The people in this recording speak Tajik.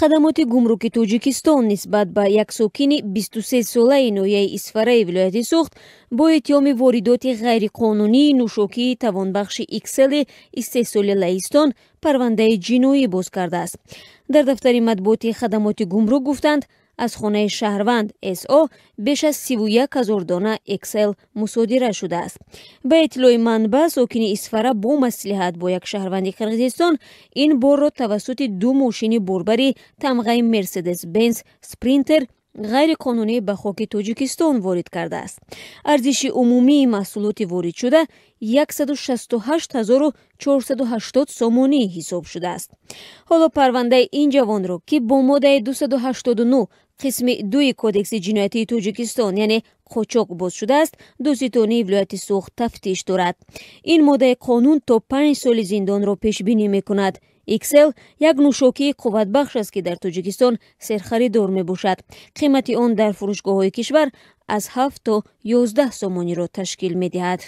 хадамоти гумруки тоҷикистон нисбат ба як сокини бистусе солаи ноҳияи исфараи вилояти суғд бо эҳтиёми воридоти ғайриқонунии нӯшокии тавонбахши иксели истеҳсоли лаҳистон парвандаи ҷиноӣ боз кардааст дар дафтари матбуоти хадамоти гумрук гуфтанд аз хонаи шаҳрванд со беш аз 31 0 дона эксел мусодира шудааст ба иттилои манба сокини исфара бо маслиҳат бо як шаҳрванди қирғизистон ин борро тавассути ду мошини борбари тамғаи мерседес бенс спринтер ғайриқонунӣ ба хоки тоҷикистон ворид кардааст арзиши умумии маҳсулоти воридшуда 168480 сомонӣ ҳисоб шудааст ҳоло парвандаи ин ҷавонро ки бо моддаи 289 қисми дуи кодекси ҷинояти тоҷикистон яъне қочоқ боз шудааст дӯситони вилояти суғд тафтиш дорад ин моддаи қонун то панҷ соли зиндонро пешбинӣ мекунад иксел як нӯшокии қувватбахш аст ки дар тоҷикистон серхаридор мебошад қимати он дар фурӯшгоҳҳои кишвар аз ҳафт то ёздаҳ сомониро ташкил медиҳад